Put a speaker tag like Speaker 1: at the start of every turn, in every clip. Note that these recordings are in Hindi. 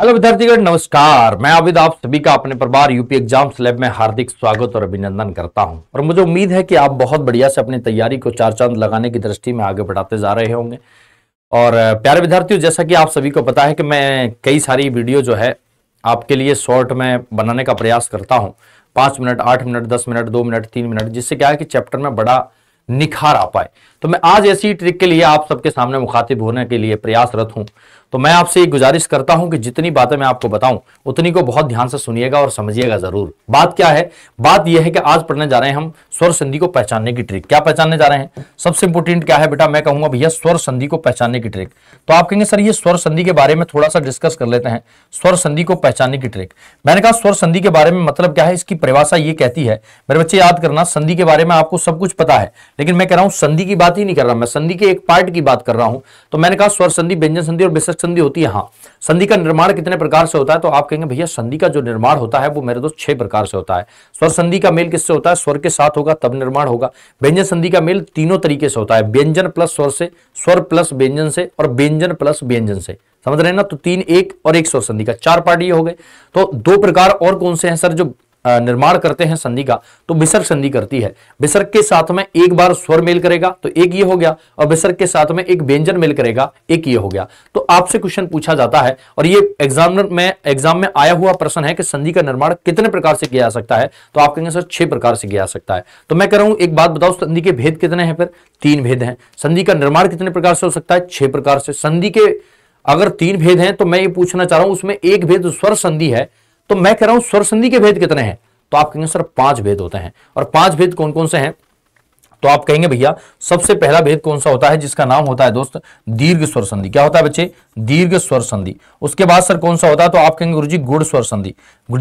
Speaker 1: हेलो विद्यार्थीगण नमस्कार मैं अविद आप सभी का अपने परिवार यूपी एग्जाम लैब में हार्दिक स्वागत और अभिनंदन करता हूं और मुझे उम्मीद है कि आप बहुत बढ़िया से अपनी तैयारी को चार चांद लगाने की दृष्टि में आगे बढ़ाते जा रहे होंगे और प्यारे विद्यार्थियों जैसा कि आप सभी को पता है कि मैं कई सारी वीडियो जो है आपके लिए शॉर्ट में बनाने का प्रयास करता हूँ पाँच मिनट आठ मिनट दस मिनट दो मिनट तीन मिनट जिससे क्या है कि चैप्टर में बड़ा निखार आ पाए तो मैं आज ऐसी ट्रिक के लिए आप सबके सामने मुखातिब होने के लिए प्रयासरत हूँ तो मैं आपसे ये गुजारिश करता हूं कि जितनी बातें मैं आपको बताऊं उतनी को बहुत ध्यान से सुनिएगा और समझिएगा जरूर बात क्या है बात यह है कि आज पढ़ने जा रहे हैं हम स्वर संधि को पहचानने की ट्रिक क्या पहचानने जा रहे हैं सबसे इंपोर्टेंट क्या है बेटा मैं कहूंगा भैया स्वर संधि को पहचानने की ट्रिक तो आप कहेंगे सर ये स्वर संधि के बारे में थोड़ा सा डिस्कस कर लेते हैं स्वर संधि को पहचानने की ट्रिक मैंने कहा स्वर संधि के बारे में मतलब क्या है इसकी परिभाषा ये कहती है मेरे बच्चे याद करना संधि के बारे में आपको सब कुछ पता है लेकिन मैं कह रहा हूं संधि की बात ही नहीं कर रहा मैं संधि के एक पार्ट की बात कर रहा हूं तो मैंने कहा स्वर संधि व्यंजन संधि और विशेष संधि होती है हाँ संधि का निर्माण कितने प्रकार से होता है तो आप कहेंगे भैया संधि का जो निर्माण होता है वो मेरे दोस्त छह प्रकार से होता है स्वर संधि का मेल किससे होता है स्वर के साथ होगा तब निर्माण होगा व्यंजन संधि का मेल तीनों तरीके से होता है व्यंजन प्लस स्वर से स्वर प्लस व्यंजन से और व्यंजन प्लस व्यंजन से समझ रहे हैं ना तो तीन एक और एक स्वर संधि का चार पार्ट ये हो गए तो दो प्रकार और कौन से हैं सर जो निर्माण करते हैं संधि का तो विसर्ग संधि करती है विसर्ग के साथ में एक बार स्वर मेल करेगा तो एक ये हो गया और विसर्ग के साथ में एक व्यंजन मेल करेगा एक ये हो गया तो आपसे क्वेश्चन पूछा जाता है और ये एग्जाम में एग्जाम में आया हुआ प्रश्न है कि संधि का निर्माण कितने प्रकार से किया जा सकता है तो आप कहेंगे सर छह प्रकार से किया जा सकता है तो मैं कह रहा हूं एक बात बताओ संधि के भेद कितने हैं फिर तीन भेद हैं संधि का निर्माण कितने प्रकार से हो सकता है छह प्रकार से संधि के अगर तीन भेद हैं तो मैं ये पूछना चाह रहा हूं उसमें एक भेद स्वर संधि है तो मैं कह रहा हूं स्वर संधि के भेद कितने हैं तो आप कहेंगे सर पांच भेद होते हैं और पांच भेद कौन कौन से हैं तो आप कहेंगे भैया सबसे पहला भेद कौन सा होता है जिसका नाम होता है दोस्त दीर्घ स्वर संधि क्या होता है बच्चे दीर्घ स्वर संधि उसके बाद सर कौन सा होता है तो आप कहेंगे गुरु जी गुड़ स्वर संधि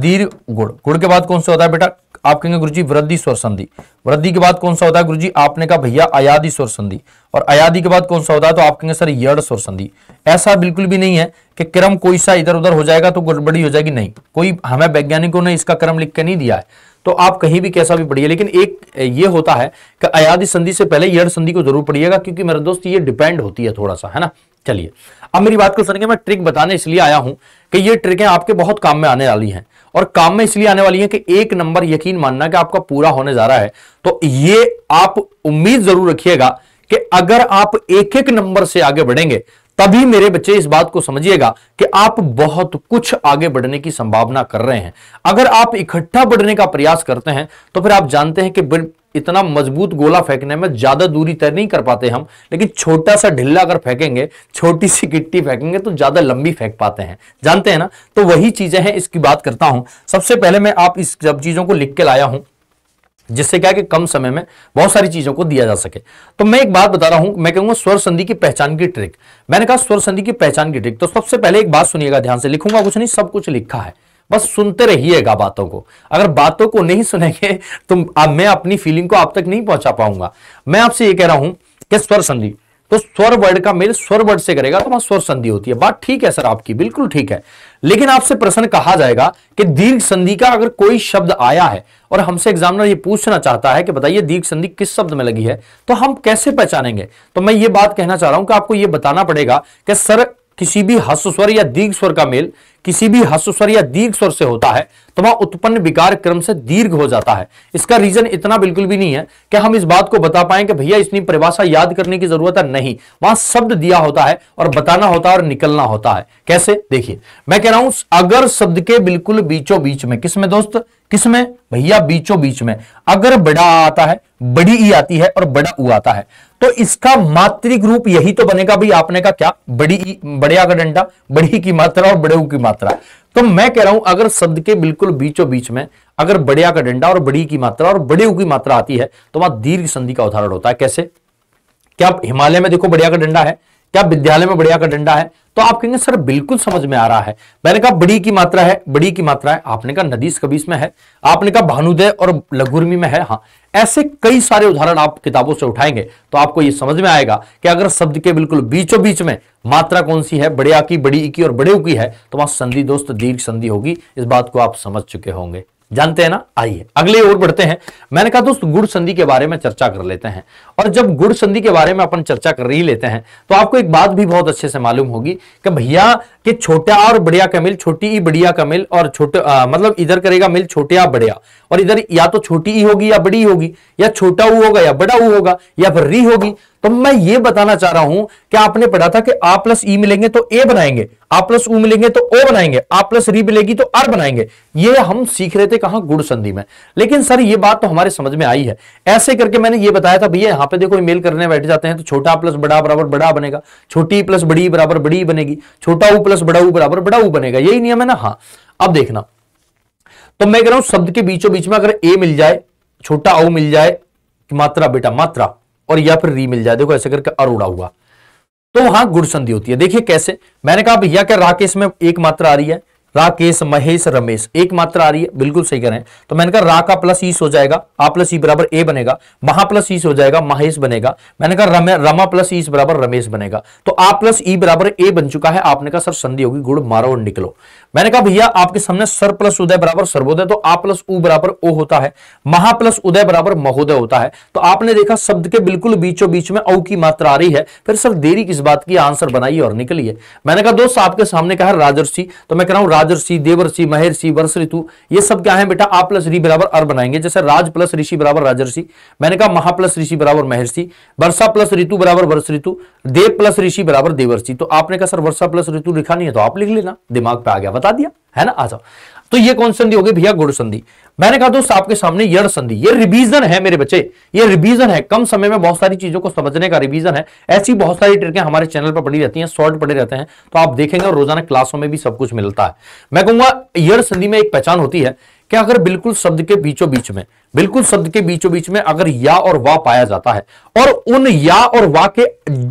Speaker 1: दीर्घ गुड़ गुड़ के बाद कौन सा होता है बेटा आप कहेंगे गुरुजी वृद्धि स्वर संधि वृद्धि के बाद कौन सा होता है गुरुजी आपने कहा भैया अयादी स्वर संधि और अयादी के बाद कौन सा होता है तो आप कहेंगे सर यड़ स्वर संधि ऐसा बिल्कुल भी नहीं है कि क्रम कोई सा इधर उधर हो जाएगा तो गड़बड़ी हो जाएगी नहीं कोई हमें वैज्ञानिकों ने इसका क्रम लिख के नहीं दिया है तो आप कहीं भी कैसा भी पढ़िए लेकिन एक ये होता है कि अयाधि संधि से पहले यड़ संधि को जरूर पढ़िएगा क्योंकि मेरे दोस्त ये डिपेंड होती है थोड़ा सा है ना चलिए अब मेरी बात को सुनेंगे मैं ट्रिक बताने इसलिए आया हूं कि ये ट्रिकें आपके बहुत काम में आने वाली हैं और काम में इसलिए आने वाली है कि एक नंबर यकीन मानना कि आपका पूरा होने जा रहा है तो ये आप उम्मीद जरूर रखिएगा कि अगर आप एक एक नंबर से आगे बढ़ेंगे तभी मेरे बच्चे इस बात को समझिएगा कि आप बहुत कुछ आगे बढ़ने की संभावना कर रहे हैं अगर आप इकट्ठा बढ़ने का प्रयास करते हैं तो फिर आप जानते हैं कि इतना मजबूत गोला फेंकने में ज्यादा दूरी तय नहीं कर पाते हम लेकिन छोटा सा ढिल्ला अगर फेंकेंगे छोटी सी गिट्टी फेंकेंगे तो ज्यादा लंबी फेंक पाते हैं जानते हैं ना तो वही चीजें हैं इसकी बात करता हूं सबसे पहले मैं आप इस सब चीजों को लिख के लाया हूं जिससे क्या कि कम समय में बहुत सारी चीजों को दिया जा सके तो मैं एक बात बता रहा हूं मैं कहूंगा स्वर संधि की पहचान की ट्रिक मैंने कहा स्वर संधि की पहचान की ट्रिक तो सबसे पहले एक बात सुनिएगा ध्यान से लिखूंगा कुछ नहीं सब कुछ लिखा है बस सुनते रहिएगा बातों को अगर बातों को नहीं सुनेंगे तो अब मैं अपनी फीलिंग को आप तक नहीं पहुंचा पाऊंगा मैं आपसे ये कह रहा हूं कि स्वर संधि तो स्वर वर्ड का मेल स्वर वर्ड से करेगा तो वहां स्वर संधि होती है बात ठीक है सर आपकी बिल्कुल ठीक है लेकिन आपसे प्रश्न कहा जाएगा कि दीर्घ संधि का अगर कोई शब्द आया है और हमसे एग्जामिनर ये पूछना चाहता है कि बताइए दीर्घ संधि किस शब्द में लगी है तो हम कैसे पहचानेंगे तो मैं ये बात कहना चाह रहा हूं कि आपको ये बताना पड़ेगा कि सर किसी भी हस्व स्वर या दीर्घ स्वर का मेल किसी भी हस्व स्वर या दीर्घ स्वर से होता है तो वह उत्पन्न विकार क्रम से दीर्घ हो जाता है इसका रीजन इतना बिल्कुल भी नहीं है कि हम इस बात को बता पाए कि भैया इतनी परिभाषा याद करने की जरूरत है नहीं वहां शब्द दिया होता है और बताना होता है और निकलना होता है कैसे देखिए मैं कह रहा हूं अगर शब्द के बिल्कुल बीचों बीच में किसमें दोस्त किसमें भैया बीचों बीच में अगर बड़ा आता है बड़ी ई आती है और बड़ा ऊ आता है तो इसका मात्रिक रूप यही तो बनेगा भाई आपने का क्या बड़ी ई बड़िया का डंडा बड़ी की मात्रा और बड़े ऊ की मात्रा तो मैं कह रहा हूं अगर शब्द के बिल्कुल बीचों बीच में अगर बड़िया का डंडा और बड़ी की मात्रा और बड़े ऊ की मात्रा आती है तो वहां दीर्घ संधि का उदाहरण होता है कैसे क्या हिमालय में देखो बड़े का डंडा है क्या विद्यालय में बढ़िया का डंडा है तो आप कहेंगे सर बिल्कुल समझ में आ रहा है मैंने कहा बड़ी की मात्रा है बड़ी की मात्रा है आपने कहा नदीस कबीस में है आपने कहा भानुदय और लघुर्मी में है हाँ ऐसे कई सारे उदाहरण आप किताबों से उठाएंगे तो आपको यह समझ में आएगा कि अगर शब्द के बिल्कुल बीचों बीच में मात्रा कौन सी है बड़िया की बड़ी की और बड़े की है तो वहां संधि दोस्त दीर्घ संधि होगी इस बात को आप समझ चुके होंगे जानते हैं ना आइए अगले ओर बढ़ते हैं मैंने कहा दोस्त गुड़ संधि के बारे में चर्चा कर लेते हैं और जब गुड़ संधि के बारे में अपन चर्चा कर ही लेते हैं तो आपको एक बात भी बहुत अच्छे से मालूम होगी कि भैया के छोटा और बढ़िया का मिल छोटी ई बढ़िया का मिल और छोटे मतलब इधर करेगा मिल छोटे या बढ़िया और इधर या तो छोटी ई होगी या बड़ी होगी या छोटा ऊ होगा या बड़ा ऊ होगा या फिर री होगी तो मैं ये बताना चाह रहा हूं कि आपने पढ़ा था कि आ प्लस ई मिलेंगे तो ए बनाएंगे आ प्लस ऊ मिलेंगे तो ओ बनाएंगे आ प्लस री मिलेगी तो आर बनाएंगे ये हम सीख रहे थे कहा गुड़ संधि में लेकिन सर ये बात तो हमारे समझ में आई है ऐसे करके मैंने ये बताया था भैया यहां पे देखो मेल करने बैठ जाते हैं तो छोटा प्लस बड़ा बराबर बड़ा बनेगा छोटी प्लस बड़ी बराबर बड़ी बनेगी छोटा ऊ प्लस बड़ा ऊ बराबर बड़ा ऊ बनेगा यही नियम है ना हाँ अब देखना तो मैं कह रहा हूं शब्द के बीचों बीच में अगर ए मिल जाए छोटा ऊ मिल जाए मात्रा बेटा मात्रा और या फिर री मिल जाए देखो ऐसे करके अरोड़ा हुआ तो वहां गुड़ संधि होती है देखिए कैसे मैंने कहा भैया क्या राकेश में एक मात्रा आ रही है राकेश महेश रमेश एक मात्रा आ रही है बिल्कुल सही करें तो मैंने कहा रा का प्लस ईस हो जाएगा आ प्लस ई e बराबर ए बनेगा महा प्लस ईस हो जाएगा महेश बनेगा मैंने कहा रमे रमा प्लस ईस e बराबर रमेश बनेगा तो आ प्लस ई e बराबर ए बन चुका है आपने कहा सर संधि होगी गुड़ मारो और निकलो मैंने कहा भैया आपके सामने सर प्लस उदय बराबर सर्वोदय तो आ प्लस ऊ बराबर ओ होता है महा प्लस उदय बराबर महोदय होता है तो आपने देखा शब्द के बिल्कुल बीचों बीच में औ की मात्रा आ रही है फिर सर देरी किस बात की आंसर बनाइए और निकलिए मैंने कहा दोस्त आपके सामने कहा राजर्षि तो मैं कह रहा हूं राजर्षि देवर्षि महेर्षि वर्ष ऋतु ये सब क्या है बेटा आ प्लस री बराबर अर बनाएंगे जैसे राज प्लस ऋषि बराबर राजर्षि मैंने कहा महा प्लस ऋषि बराबर महर्षि वर्षा प्लस ऋतु बराबर वर्ष ऋतु देव प्लस ऋषि बराबर देवर्षि तो आपने कहा सर वर्षा प्लस ऋतु लिखा नहीं है तो आप लिख लेना दिमाग पे आ गया बता दिया है ना आ जाओ तो ये कौन संधि होगी भैया गुड़ संधि मैंने कहा दोस्त आपके सामने यर संधि ये रिवीजन है मेरे बच्चे ये रिवीजन है कम समय में बहुत सारी चीजों को समझने का रिवीजन है ऐसी बहुत सारी ट्रिकें हमारे चैनल पर पड़ी रहती हैं शॉर्ट पड़े रहते हैं तो आप देखेंगे और रोजाना क्लासों में भी सब कुछ मिलता है मैं कहूंगा यर संधि में एक पहचान होती है कि अगर बिल्कुल शब्द के बीचों बीच में बिल्कुल शब्द के बीचों बीच में अगर या और वाह पाया जाता है और उन या और वाह के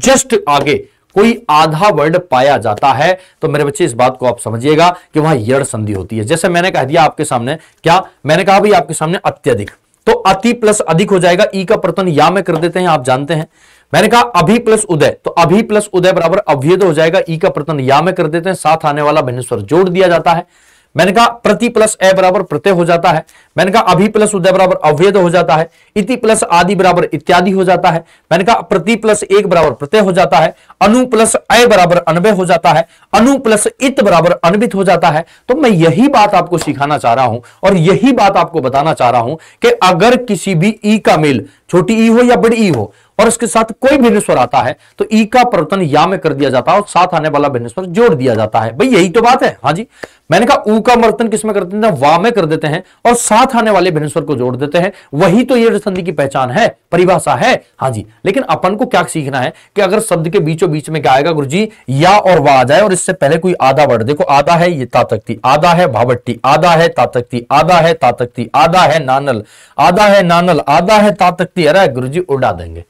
Speaker 1: जस्ट आगे कोई आधा वर्ड पाया जाता है तो मेरे बच्चे इस बात को आप समझिएगा कि वहां यण संधि होती है जैसे मैंने कह दिया आपके सामने क्या मैंने कहा भाई आपके सामने अत्यधिक तो अति प्लस अधिक हो जाएगा ई का प्रतन या में कर देते हैं आप जानते हैं मैंने कहा अभी प्लस उदय तो अभी प्लस उदय बराबर अव्यद हो जाएगा ई का प्रतन या में कर देते हैं साथ आने वाला भिन्न जोड़ दिया जाता है मैंने कहा प्रति प्लस ए बराबर प्रत्यय हो जाता है मैंने कहा अभी प्लस उदय बराबर अवैध हो जाता है इति प्लस आदि बराबर इत्यादि हो जाता है मैंने कहा प्रति प्लस एक बराबर प्रत्यय हो जाता है अनु प्लस ए बराबर अनवय हो जाता है अनु प्लस इत बराबर अनवित हो जाता है तो मैं यही बात आपको सिखाना चाह रहा हूं और यही बात आपको बताना चाह रहा हूं कि अगर किसी भी ई का मेल छोटी ई हो या बड़ी ई हो और उसके साथ कोई भिन्न स्वर आता है तो ई का परिवर्तन या में कर दिया जाता है और साथ आने वाला भिन्न स्वर जोड़ दिया जाता है भाई यही तो बात है हाँ जी मैंने कहा ऊ का मर्तन किसमें करते हैं वा में कर देते हैं और साथ आने वाले भिन्न स्वर को जोड़ देते हैं वही तो ये संधि की पहचान है परिभाषा है हाँ जी लेकिन अपन को क्या सीखना है कि अगर शब्द के बीचों बीच में क्या आएगा गुरु जी या और वा आ जाए और इससे पहले कोई आधा वर्ड देखो आधा है ये तातकती आधा है भावट्टी आधा है तातकती आधा है तातकती आधा है नानल आधा है नानल आधा है तातकती मस्ती आ रहा गुरु जी उड़ा देंगे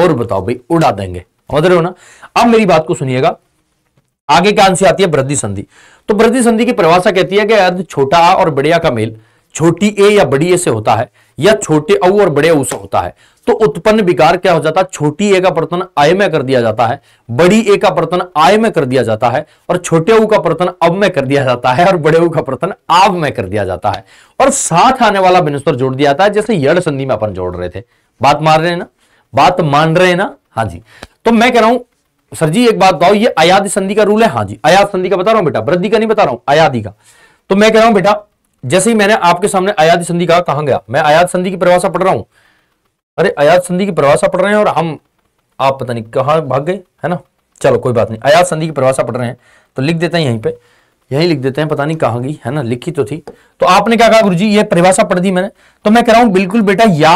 Speaker 1: और बताओ भाई उड़ा देंगे समझ रहे हो ना अब मेरी बात को सुनिएगा आगे क्या से आती है वृद्धि संधि तो वृद्धि संधि की परिभाषा कहती है कि अर्ध छोटा और बढ़िया का मेल छोटी ए या बड़ी ए से होता है या छोटे औ और बड़े औ से होता है तो उत्पन्न विकार क्या हो जाता है छोटी ए का प्रतन आय में कर दिया जाता है बड़ी ए का प्रतन आय में कर दिया जाता है और छोटे ऊ का प्रतन अब में कर दिया जाता है और बड़े ऊ का प्रतन आव में कर दिया जाता है और साथ आने वाला बिनुस्वर जोड़ दिया जाता है जैसे यड़ संधि में अपन जोड़ रहे थे बात मार रहे हैं ना बात मान रहे हैं ना हाँ जी तो मैं कह रहा हूं सर जी एक बात बताओ ये अयाद संधि का रूल है हाँ जी अयाद संधि का बता रहा हूं बेटा वृद्धि का नहीं बता रहा हूं अयादी का तो मैं कह रहा हूं बेटा जैसे ही मैंने आपके सामने आयात संधि कहा कहा गया मैं आयात संधि की परिभाषा पढ़ रहा हूं अरे आयात संधि की परिभाषा पढ़ रहे हैं और हम आप पता नहीं कहां भाग गए है ना चलो कोई बात नहीं आयात संधि की परिभाषा पढ़ रहे हैं तो लिख देते हैं यहीं पर यहीं लिख देते हैं पता नहीं कहाँ गई है ना लिखी तो थी तो आपने क्या कहा गुरु जी ये परिभाषा पढ़ दी मैंने तो मैं कह रहा हूं बिल्कुल बेटा या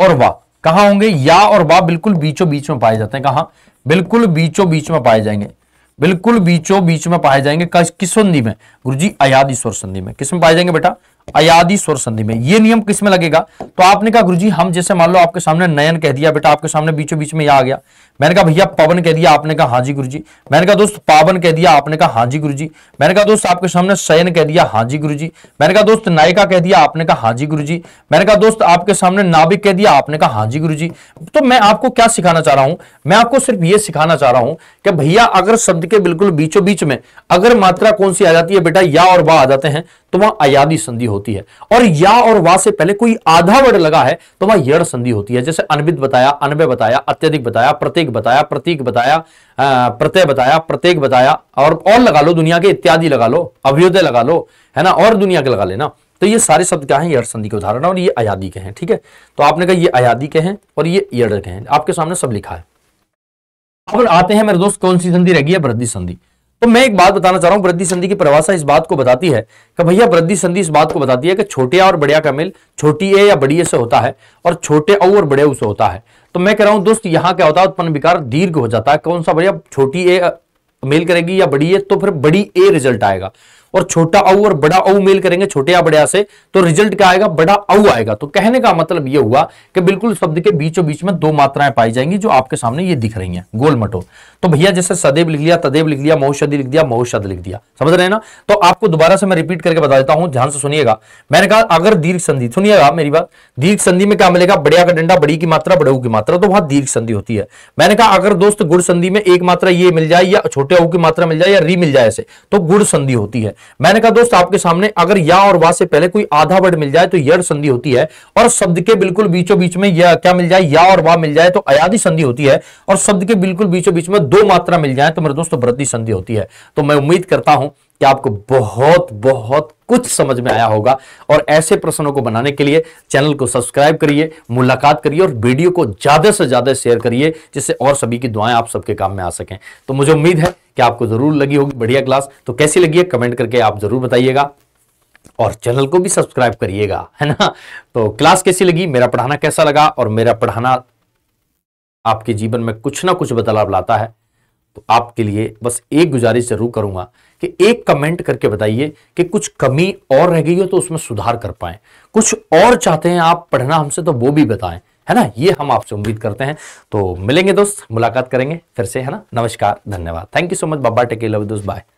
Speaker 1: और वाह कहा होंगे या और वाह बिल्कुल बीचों बीच में पाए जाते हैं कहा बिल्कुल बीचों बीच में पाए जाएंगे बिल्कुल बीचों बीच में पाए जाएंगे किस संधि में गुरु जी अयाद ईश्वर संधि में किस में पाए जाएंगे बेटा अयादी स्वर संधि में ये नियम किस में लगेगा तो आपने कहा गुरुजी हम जैसे मान लो आपके सामने नयन कह दिया बेटा आपके सामने बीचों बीच में यह आ गया मैंने कहा भैया पवन कह दिया आपने कहा हाँ जी गुरुजी मैंने कहा दोस्त पावन कह दिया आपने कहा हाँ जी गुरुजी मैंने कहा दोस्त आपके सामने शयन कह दिया हाँ जी गुरुजी मैंने कहा दोस्त नायिका कह दिया आपने कहा हाँ जी गुरुजी मैंने कहा दोस्त आपके सामने नाभिक कह दिया आपने कहा हाँ जी गुरुजी तो मैं आपको क्या सिखाना चाह रहा हूं मैं आपको सिर्फ ये सिखाना चाह रहा हूं कि भैया अगर शब्द के बिल्कुल बीचों बीच में अगर मात्रा कौन सी आ जाती है बेटा या और वह आ जाते हैं तो वह अयादी संधि हो होती है और या और वा से पहले कोई आधा वर्ड लगा है तो वहां यड़ संधि होती है जैसे अनबित बताया अनबे बताया अत्यधिक बताया प्रत्येक बताया प्रतीक बताया प्रत्यय बताया प्रत्येक बताया और और लगा लो दुनिया के इत्यादि लगा लो अभ्योदय लगा लो है ना और दुनिया के लगा लेना तो ये सारे शब्द क्या है यड़ संधि के उदाहरण और ये अयादी के हैं ठीक है तो आपने कहा ये अयादी के हैं और ये यड़ के हैं आपके सामने सब लिखा है अब आते हैं मेरे दोस्त कौन सी संधि रह गई है वृद्धि संधि तो मैं एक बात बताना चाह रहा हूं वृद्धि संधि की परिभाषा इस बात को बताती है कि भैया वृद्धि संधि इस बात को बताती है कि छोटे और बड़िया का मेल छोटी ए या बड़ी ए से होता है और छोटे औ और बड़े से होता है तो मैं कह रहा हूं दोस्त यहां क्या होता है उत्पन्न विकार दीर्घ हो जाता है कौन सा भैया छोटी ए मेल करेगी या बड़ी ए तो फिर बड़ी ए रिजल्ट आएगा और छोटा औ और बड़ा औ मेल करेंगे छोटे या बड़े से तो रिजल्ट क्या आएगा बड़ा औ आएगा तो कहने का मतलब यह हुआ कि बिल्कुल शब्द के बीचों बीच में दो मात्राएं पाई जाएंगी जो आपके सामने ये दिख रही हैं गोल मटो तो भैया जैसे सदैव लिख लिया तदेव लिख लिया महुषद लिख दिया महुषद लिख दिया समझ रहे हैं ना तो आपको दोबारा से मैं रिपीट करके बता देता हूं ध्यान से सुनिएगा मैंने कहा अगर दीर्घ संधि सुनिएगा मेरी बात दीर्घ संधि में क्या मिलेगा बड़िया का डंडा बड़ी की मात्रा बड़े की मात्रा तो वहां दीर्घ संधि होती है मैंने कहा अगर दोस्त गुड़ संधि में एक मात्रा ये मिल जाए या छोटे औ की मात्रा मिल जाए या री मिल जाए ऐसे तो गुड़ संधि होती है मैंने कहा दोस्त आपके सामने अगर या और वा से पहले कोई आधा वर्ड मिल जाए तो यड़ संधि होती है और शब्द के बिल्कुल बीचों बीच में या क्या मिल जाए या और वा मिल जाए तो अयाधि संधि होती है और शब्द के बिल्कुल बीचों बीच में दो मात्रा मिल जाए तो मेरे दोस्तों वृद्धि संधि होती है तो मैं उम्मीद करता हूं कि आपको बहुत बहुत कुछ समझ में आया होगा और ऐसे प्रश्नों को बनाने के लिए चैनल को सब्सक्राइब करिए मुलाकात करिए और वीडियो को ज़्यादा से ज़्यादा शेयर करिए जिससे और सभी की दुआएं आप सबके काम में आ सकें तो मुझे उम्मीद है कि आपको ज़रूर लगी होगी बढ़िया क्लास तो कैसी लगी है कमेंट करके आप ज़रूर बताइएगा और चैनल को भी सब्सक्राइब करिएगा है ना तो क्लास कैसी लगी मेरा पढ़ाना कैसा लगा और मेरा पढ़ाना आपके जीवन में कुछ ना कुछ बदलाव लाता है तो आपके लिए बस एक गुजारिश जरूर करूंगा कि एक कमेंट करके बताइए कि कुछ कमी और रह गई हो तो उसमें सुधार कर पाए कुछ और चाहते हैं आप पढ़ना हमसे तो वो भी बताएं है ना ये हम आपसे उम्मीद करते हैं तो मिलेंगे दोस्त मुलाकात करेंगे फिर से है ना नमस्कार धन्यवाद थैंक यू सो मच बाबा टेके लव दोस्त बाय